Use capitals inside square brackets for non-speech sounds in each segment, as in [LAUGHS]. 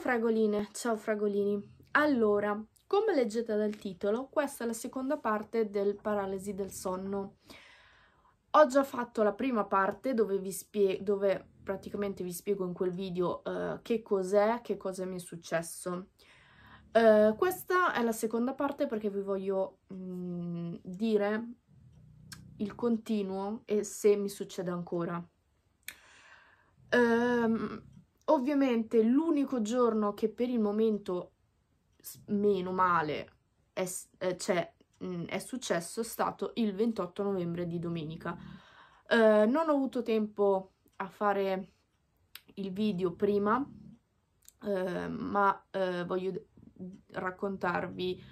Ciao fragoline, ciao fragolini. Allora, come leggete dal titolo, questa è la seconda parte del Paralisi del sonno. Ho già fatto la prima parte dove, vi spie- dove praticamente vi spiego in quel video uh, che cos'è, che cosa mi è successo. Uh, questa è la seconda parte perché vi voglio mh, mm, dire il continuo e se mi succede ancora. Um, Ovviamente l'unico giorno che per il momento, meno male, è, eh, cioè, mm, è successo è stato il 28 novembre di domenica. Eh, non ho avuto tempo a fare il video prima, eh, ma eh, voglio raccontarvi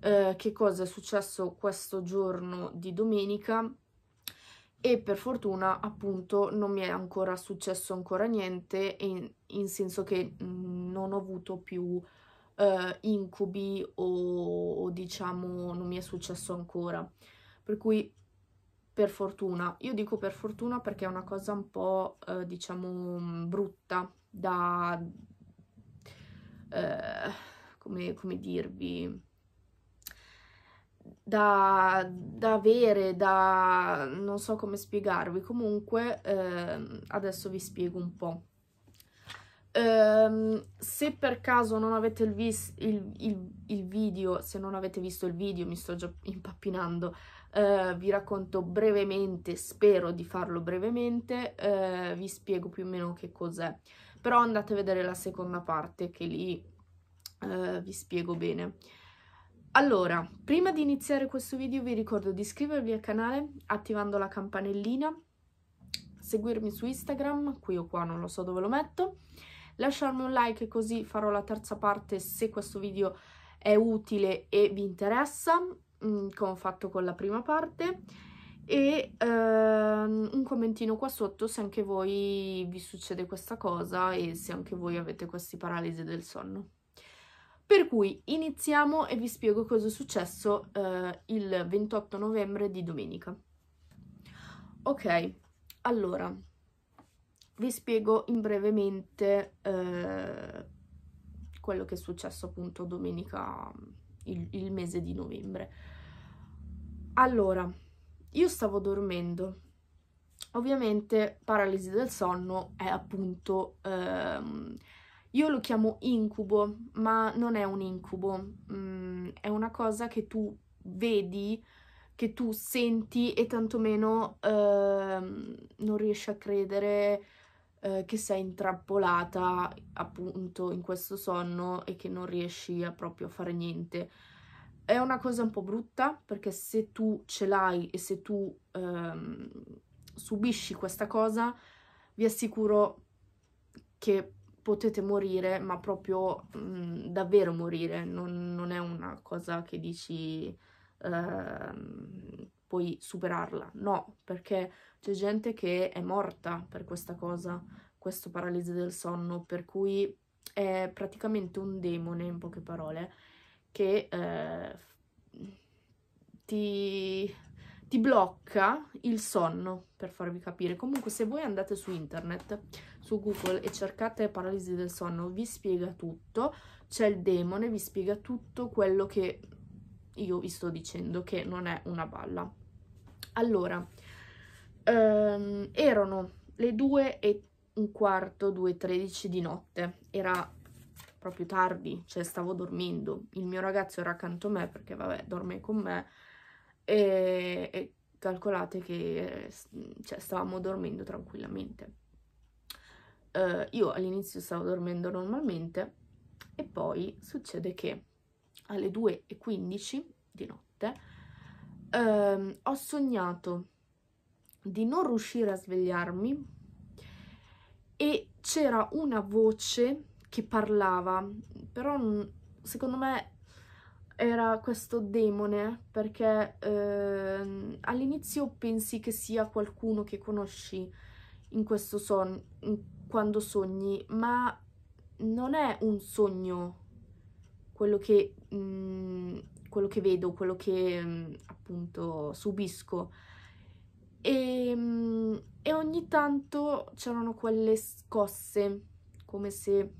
eh, che cosa è successo questo giorno di domenica e per fortuna appunto non mi è ancora successo ancora niente e in senso che mhmm, non ho avuto più eh, incubi o, o diciamo non mi è successo ancora. Per cui per fortuna, io dico per fortuna perché è una cosa un po' eh, diciamo brutta da... Eh, come, come, dirvi, da, da, avere, da non so come spiegarvi, comunque eh, adesso vi spiego un po'. Um, se per caso non avete il, vis- il, il, il, video, se non avete visto il video, mi sto già impappinando, uh, vi racconto brevemente, spero di farlo brevemente, uh, vi spiego più o meno che cos'è. Però andate a vedere la seconda parte che lì uh, vi spiego bene. Allora, prima di iniziare questo video vi ricordo di iscrivervi al canale attivando la campanellina, seguirmi su Instagram, qui o qua non lo so dove lo metto, lasciarmi un like così farò la terza parte se questo video è utile e vi interessa, mm, come ho fatto con la prima parte e ehm, un commentino qua sotto se anche voi vi succede questa cosa e se anche voi avete questi paralisi del sonno. Per cui iniziamo e vi spiego cosa è successo eh, il 28 novembre di domenica. Ok, allora, vi spiego in brevemente eh, quello che è successo appunto domenica, il, il mese di novembre. Allora, io stavo dormendo, ovviamente paralisi del sonno è appunto... Ehm, io lo chiamo incubo, ma non è un incubo, mm, è una cosa che tu vedi, che tu senti e tantomeno ehm, non riesci a credere, eh, che sei intrappolata appunto in questo sonno e che non riesci a proprio fare niente. È una cosa un po' brutta perché se tu ce l'hai e se tu ehm, subisci questa cosa, vi assicuro che potete morire, ma proprio mh, mm, davvero morire, non, non, è una cosa che dici ehm, puoi superarla. No, perché c'è gente che è morta per questa cosa, questo paralisi del sonno, per cui è praticamente un demone, in poche parole, che eh, ti, ti blocca il sonno, per farvi capire. Comunque se voi andate su internet, su Google e cercate paralisi del sonno, vi spiega tutto, c'è il demone, vi spiega tutto quello che io vi sto dicendo, che non è una balla. Allora, ehm, erano le 2 e un quarto, 2.13 di notte. Era proprio tardi, cioè stavo dormendo. Il mio ragazzo era accanto a me perché, vabbè, dorme con me. E, e calcolate che cioè, stavamo dormendo tranquillamente. Uh, io all'inizio stavo dormendo normalmente e poi succede che alle 2.15 di notte ehm, ho sognato di non riuscire a svegliarmi e c'era una voce che parlava, però secondo me era questo demone perché ehm, all'inizio pensi che sia qualcuno che conosci in questo sonno quando sogni, ma non è un sogno quello che mh, mm, quello che vedo, quello che mm, appunto subisco. E, ehm, e ogni tanto c'erano quelle scosse, come se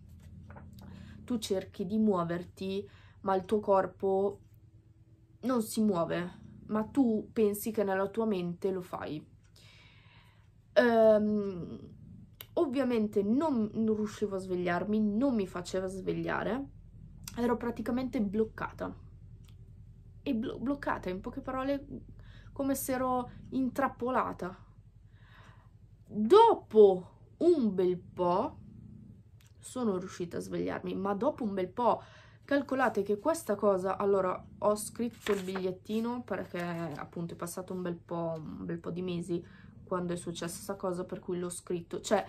tu cerchi di muoverti, ma il tuo corpo non si muove, ma tu pensi che nella tua mente lo fai. Um, ovviamente non, non riuscivo a svegliarmi, non mi faceva svegliare, ero praticamente bloccata e blo- bloccata, in poche parole come se ero intrappolata. Dopo un bel po' sono riuscita a svegliarmi, ma dopo un bel po' calcolate che questa cosa, allora ho scritto il bigliettino perché appunto è passato un bel po', un bel po di mesi quando è successa questa cosa per cui l'ho scritto, cioè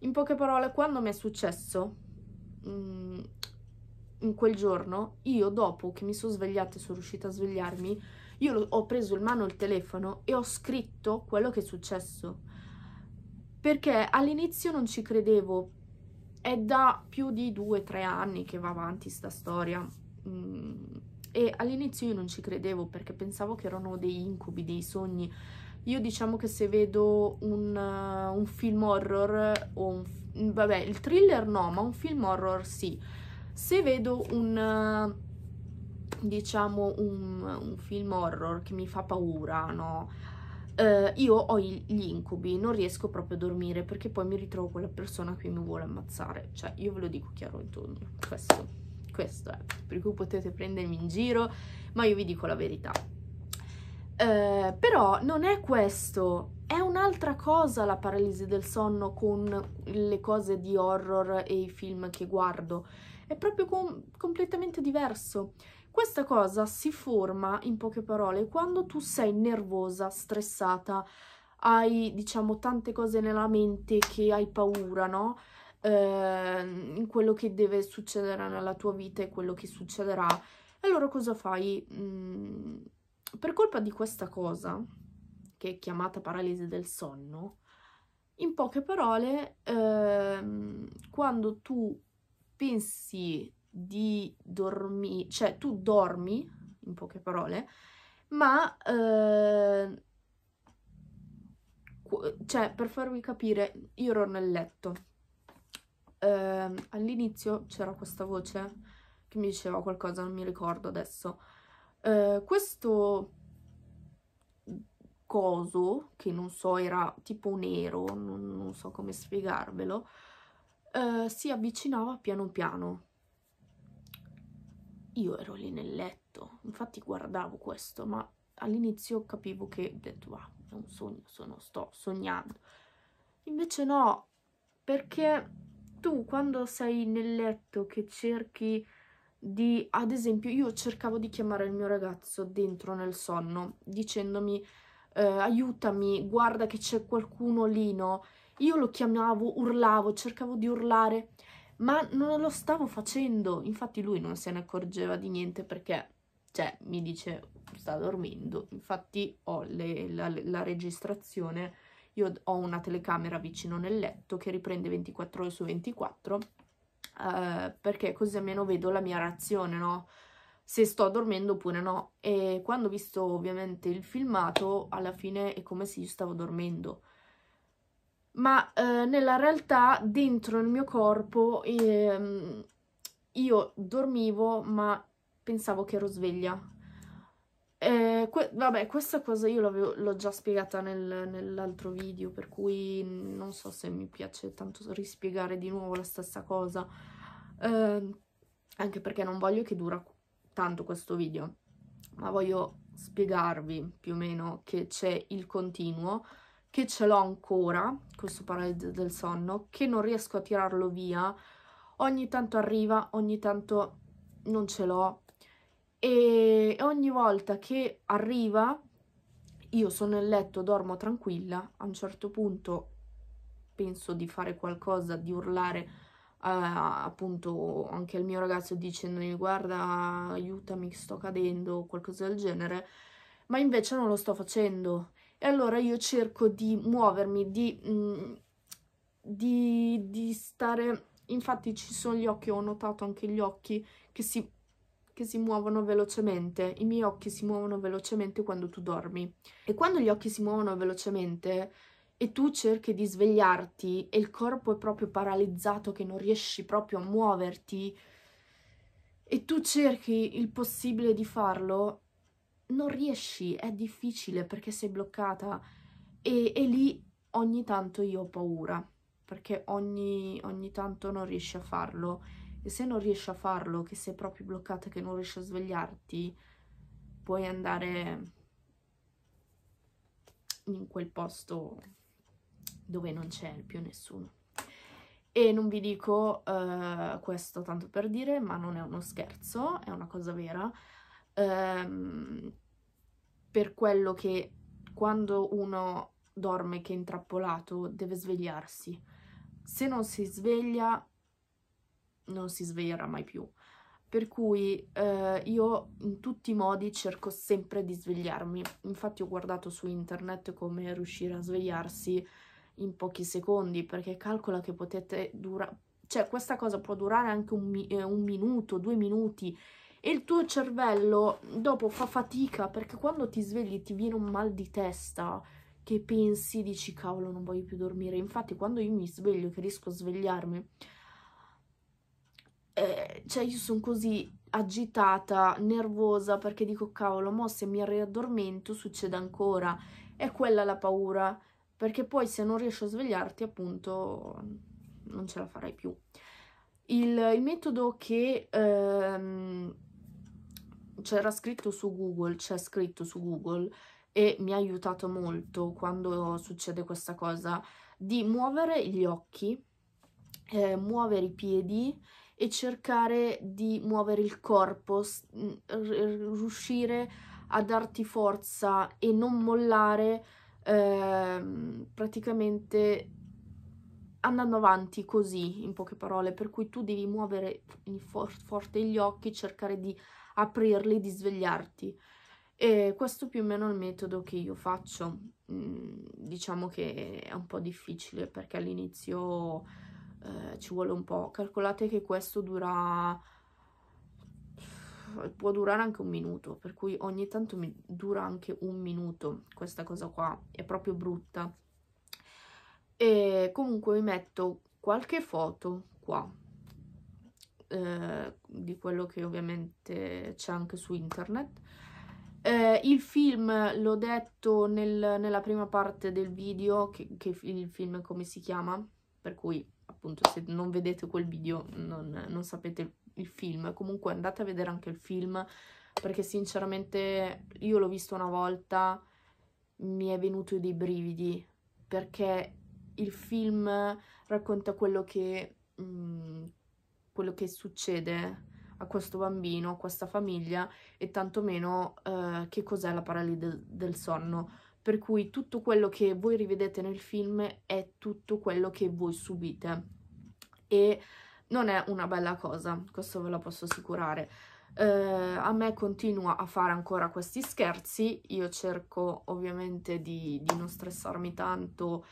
in poche parole quando mi è successo mh, mm, in quel giorno, io dopo che mi sono svegliata e sono riuscita a svegliarmi, io ho preso in mano il telefono e ho scritto quello che è successo. Perché all'inizio non ci credevo. È da più di due o tre anni che va avanti sta storia. Mm, e all'inizio io non ci credevo perché pensavo che erano dei incubi, dei sogni. Io diciamo che se vedo un, un film horror o un, vabbè, il thriller no, ma un film horror sì se vedo un diciamo un, un film horror che mi fa paura no Uh, io ho il, gli incubi, non riesco proprio a dormire perché poi mi ritrovo quella persona che mi vuole ammazzare. Cioè, io ve lo dico chiaro e tondo, questo, questo è. Per cui potete prendermi in giro, ma io vi dico la verità. Uh, però non è questo, è un'altra cosa la paralisi del sonno con le cose di horror e i film che guardo è proprio com completamente diverso. Questa cosa si forma, in poche parole, quando tu sei nervosa, stressata, hai, diciamo, tante cose nella mente che hai paura, no? Eh, quello che deve succedere nella tua vita e quello che succederà. allora cosa fai? Mm, per colpa di questa cosa, che è chiamata paralisi del sonno, in poche parole, ehm, quando tu pensi di dormire, cioè tu dormi, in poche parole, ma... Eh, cioè, per farvi capire, io ero nel letto. Eh, all'inizio c'era questa voce che mi diceva qualcosa, non mi ricordo adesso. Eh, questo coso, che non so, era tipo nero, non, non so come spiegarvelo, eh, si avvicinava piano piano. Io ero lì nel letto, infatti guardavo questo, ma all'inizio capivo che ho detto, ah, è un sogno, sono, sto sognando. Invece no, perché tu quando sei nel letto che cerchi di, ad esempio, io cercavo di chiamare il mio ragazzo dentro nel sonno, dicendomi eh, aiutami, guarda che c'è qualcuno lì, no? Io lo chiamavo, urlavo, cercavo di urlare, ma non lo stavo facendo. Infatti lui non se ne accorgeva di niente perché, cioè, mi dice, sta dormendo. Infatti ho le, la, la registrazione, io ho una telecamera vicino nel letto che riprende 24 ore su 24 Uh, eh, perché così almeno vedo la mia reazione, no? Se sto dormendo oppure no. E quando ho visto ovviamente il filmato, alla fine è come se io stavo dormendo ma eh, nella realtà dentro il mio corpo ehm, io dormivo ma pensavo che ero sveglia. Eh, que vabbè, questa cosa io l'ho già spiegata nel, nell'altro video, per cui non so se mi piace tanto rispiegare di nuovo la stessa cosa, eh, anche perché non voglio che dura tanto questo video, ma voglio spiegarvi più o meno che c'è il continuo, che ce l'ho ancora, questo paralisi del sonno, che non riesco a tirarlo via, ogni tanto arriva, ogni tanto non ce l'ho e ogni volta che arriva io sono in letto, dormo tranquilla, a un certo punto penso di fare qualcosa, di urlare Uh, appunto anche il mio ragazzo dicendomi guarda aiutami sto cadendo o qualcosa del genere ma invece non lo sto facendo e allora io cerco di muovermi, di, mh, mm, di, di stare... Infatti ci sono gli occhi, ho notato anche gli occhi che si, che si muovono velocemente. I miei occhi si muovono velocemente quando tu dormi. E quando gli occhi si muovono velocemente e tu cerchi di svegliarti e il corpo è proprio paralizzato che non riesci proprio a muoverti e tu cerchi il possibile di farlo, non riesci, è difficile perché sei bloccata e, e lì ogni tanto io ho paura perché ogni, ogni tanto non riesci a farlo e se non riesci a farlo, che sei proprio bloccata, che non riesci a svegliarti, puoi andare in quel posto dove non c'è più nessuno. E non vi dico uh, questo tanto per dire, ma non è uno scherzo, è una cosa vera ehm, per quello che quando uno dorme che è intrappolato deve svegliarsi. Se non si sveglia, non si sveglierà mai più. Per cui eh, io in tutti i modi cerco sempre di svegliarmi. Infatti ho guardato su internet come riuscire a svegliarsi in pochi secondi, perché calcola che potete durare... Cioè, questa cosa può durare anche un, mi eh, un minuto, due minuti, e il tuo cervello dopo fa fatica perché quando ti svegli ti viene un mal di testa che pensi, dici cavolo non voglio più dormire, infatti quando io mi sveglio che riesco a svegliarmi, eh, cioè io sono così agitata, nervosa perché dico cavolo mo se mi riaddormento succede ancora, è quella la paura, perché poi se non riesci a svegliarti appunto non ce la farai più. Il, il metodo che ehm, c'era cioè, scritto su Google, c'è scritto su Google e mi ha aiutato molto quando succede questa cosa, di muovere gli occhi, eh, muovere i piedi e cercare di muovere il corpo, riuscire a darti forza e non mollare eh, praticamente andando avanti così, in poche parole, per cui tu devi muovere for forte gli occhi, cercare di aprirli, di svegliarti. E questo più o meno è il metodo che io faccio. Mm, diciamo che è un po' difficile perché all'inizio eh, ci vuole un po'. Calcolate che questo dura può durare anche un minuto, per cui ogni tanto mi dura anche un minuto questa cosa qua, è proprio brutta e comunque vi metto qualche foto qua eh, di quello che ovviamente c'è anche su internet eh, il film l'ho detto nel, nella prima parte del video che, che, il film come si chiama per cui appunto se non vedete quel video non, non sapete il film comunque andate a vedere anche il film perché sinceramente io l'ho visto una volta mi è venuto dei brividi perché il film racconta quello che, mh, mm, quello che succede a questo bambino, a questa famiglia e tantomeno eh, che cos'è la paralisi del sonno. Per cui tutto quello che voi rivedete nel film è tutto quello che voi subite e non è una bella cosa, questo ve lo posso assicurare. Eh, a me continua a fare ancora questi scherzi, io cerco ovviamente di, di non stressarmi tanto,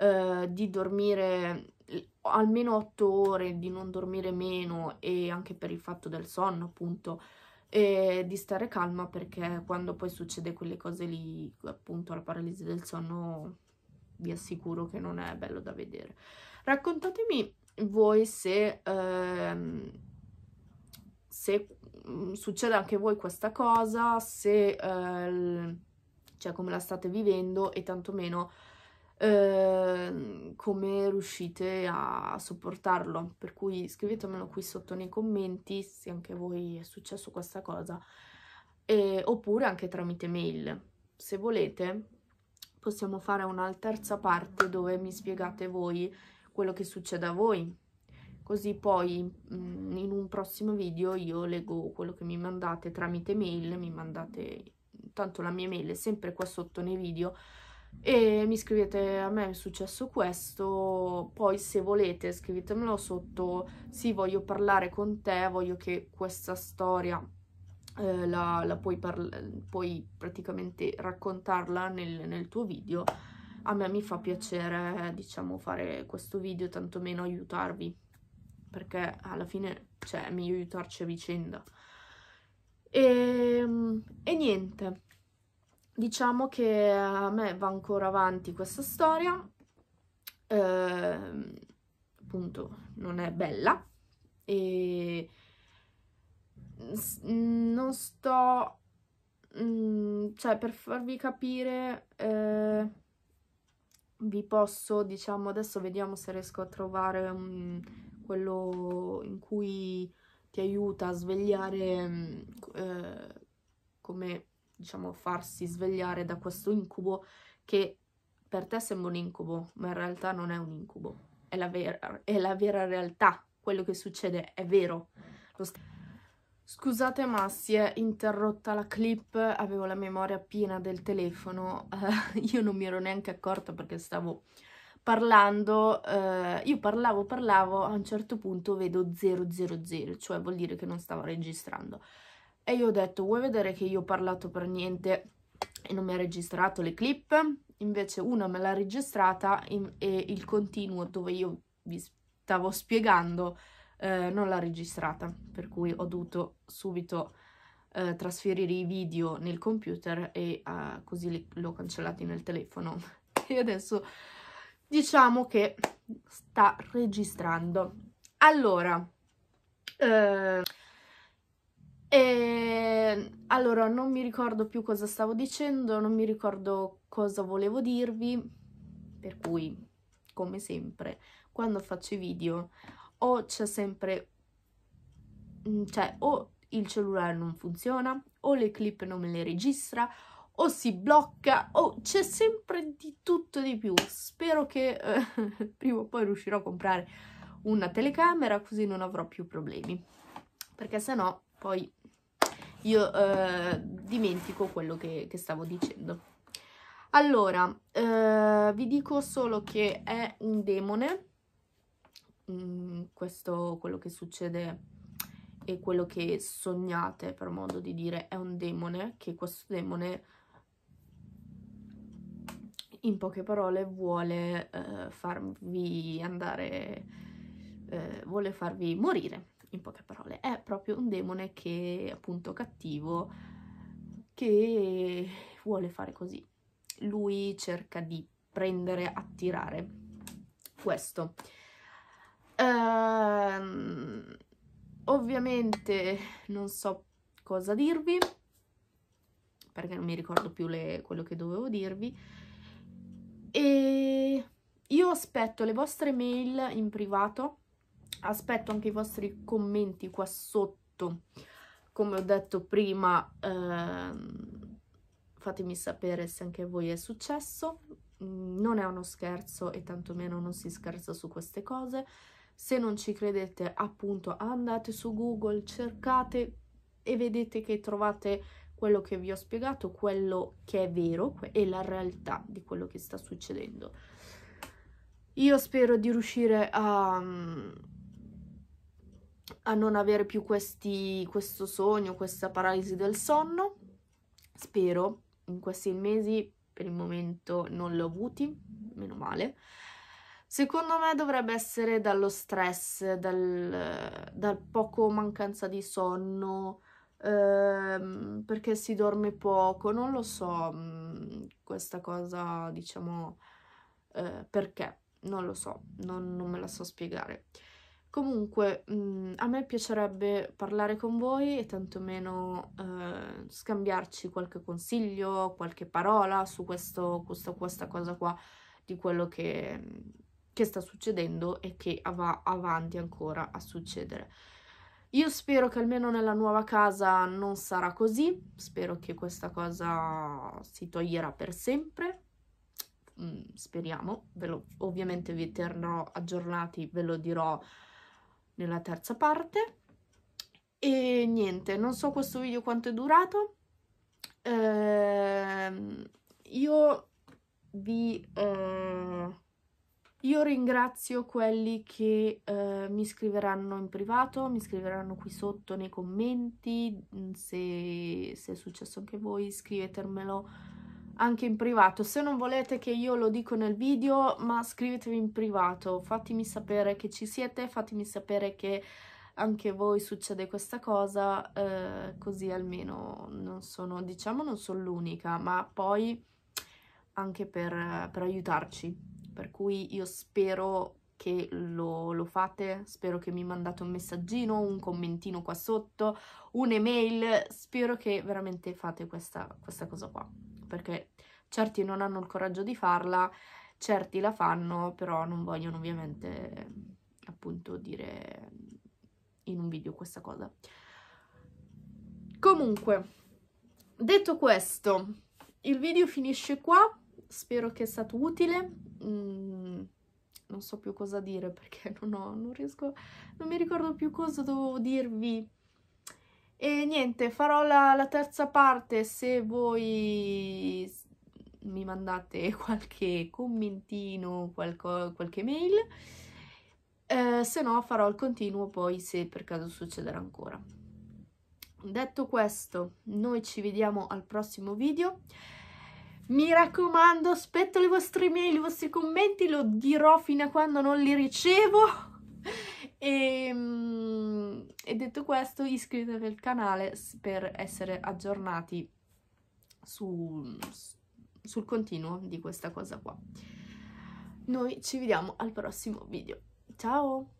eh, di dormire almeno 8 ore, di non dormire meno e anche per il fatto del sonno appunto e di stare calma perché quando poi succede quelle cose lì appunto la paralisi del sonno vi assicuro che non è bello da vedere raccontatemi voi se, ehm, se mm, succede anche voi questa cosa se eh, cioè come la state vivendo e tantomeno eh, come riuscite a sopportarlo. Per cui scrivetemelo qui sotto nei commenti se anche a voi è successo questa cosa, e, oppure anche tramite mail. Se volete possiamo fare una terza parte dove mi spiegate voi quello che succede a voi. Così poi mm, in un prossimo video io leggo quello che mi mandate tramite mail, mi mandate tanto la mia mail è sempre qua sotto nei video e mi scrivete a me è successo questo, poi se volete scrivetemelo sotto, sì voglio parlare con te, voglio che questa storia eh, la, la puoi, puoi, praticamente raccontarla nel, nel, tuo video, a me mi fa piacere diciamo fare questo video, tantomeno aiutarvi, perché alla fine cioè, è meglio aiutarci a vicenda. e, ehm, e niente diciamo che a me va ancora avanti questa storia, eh, appunto non è bella e non sto, mh, mm, cioè per farvi capire... Eh, vi posso, diciamo, adesso vediamo se riesco a trovare um, quello in cui ti aiuta a svegliare um, eh, come diciamo, farsi svegliare da questo incubo che per te sembra un incubo, ma in realtà non è un incubo, è la vera, è la vera realtà, quello che succede è vero. Scusate ma si è interrotta la clip, avevo la memoria piena del telefono, uh, [LAUGHS] io non mi ero neanche accorta perché stavo parlando, uh, io parlavo, parlavo, a un certo punto vedo 000, cioè vuol dire che non stavo registrando e io ho detto vuoi vedere che io ho parlato per niente e non mi ha registrato le clip invece una me l'ha registrata e il continuo dove io vi stavo spiegando eh, non l'ha registrata per cui ho dovuto subito eh, trasferire i video nel computer e eh, così li, l'ho cancellati nel telefono [LAUGHS] e adesso diciamo che sta registrando allora eh, e allora non mi ricordo più cosa stavo dicendo, non mi ricordo cosa volevo dirvi, per cui, come sempre, quando faccio i video o c'è sempre, mm, cioè o il cellulare non funziona, o le clip non me le registra, o si blocca, o c'è sempre di tutto di più. Spero che eh, [LAUGHS] prima o poi riuscirò a comprare una telecamera così non avrò più problemi, perché se no poi io eh, dimentico quello che, che, stavo dicendo. Allora, eh, vi dico solo che è un demone, mm, questo quello che succede e quello che sognate, per modo di dire, è un demone, che questo demone, in poche parole, vuole eh, farvi andare eh, vuole farvi morire, in poche parole. È proprio un demone che, appunto, cattivo, che vuole fare così. Lui cerca di prendere, attirare questo. Ehm, ovviamente non so cosa dirvi, perché non mi ricordo più le, quello che dovevo dirvi. E io aspetto le vostre mail in privato aspetto anche i vostri commenti qua sotto come ho detto prima ehm, fatemi sapere se anche a voi è successo mm, non è uno scherzo e tantomeno non si scherza su queste cose se non ci credete appunto andate su google cercate e vedete che trovate quello che vi ho spiegato quello che è vero e la realtà di quello che sta succedendo io spero di riuscire a mm, a non avere più questi, questo sogno, questa paralisi del sonno. Spero, in questi mesi per il momento non l'ho avuti, meno male. Secondo me dovrebbe essere dallo stress, dal, dal poco mancanza di sonno, ehm, perché si dorme poco, non lo so, mm, questa cosa diciamo eh, perché, non lo so, non, non me la so spiegare. Comunque, mh, mm, a me piacerebbe parlare con voi e tantomeno eh, scambiarci qualche consiglio, qualche parola su questo, questo, questa cosa qua, di quello che, che sta succedendo e che va avanti ancora a succedere. Io spero che almeno nella nuova casa non sarà così, spero che questa cosa si toglierà per sempre, mm, speriamo, lo, ovviamente vi terrò aggiornati, ve lo dirò nella terza parte e niente non so questo video quanto è durato eh, io vi eh, io ringrazio quelli che eh, mi scriveranno in privato, mi scriveranno qui sotto nei commenti, se, se è successo anche voi scrivetemelo anche in privato. Se non volete che io lo dico nel video, ma scrivetemi in privato, fatemi sapere che ci siete, fatemi sapere che anche voi succede questa cosa, eh, così almeno non sono, diciamo, non sono l'unica, ma poi anche per, per, aiutarci. Per cui io spero che lo, lo fate, spero che mi mandate un messaggino, un commentino qua sotto, un'email, spero che veramente fate questa, questa cosa qua perché certi non hanno il coraggio di farla, certi la fanno, però non vogliono ovviamente appunto dire in un video questa cosa. Comunque, detto questo, il video finisce qua, spero che sia stato utile. Mm, non so più cosa dire perché [LAUGHS] non, ho, non riesco, non mi ricordo più cosa dovevo dirvi e niente, farò la, la terza parte se voi mi mandate [LAUGHS] qualche commentino, qualco, qualche mail. Eh, se no farò il continuo poi se per caso succederà ancora. Detto questo, noi ci vediamo al prossimo video. Mi raccomando, aspetto le vostre email, i vostri commenti, lo dirò fino a quando non li ricevo. E, ehm, e detto questo iscrivetevi al canale per essere aggiornati su, sul continuo di questa cosa qua. Noi ci vediamo al prossimo video. Ciao!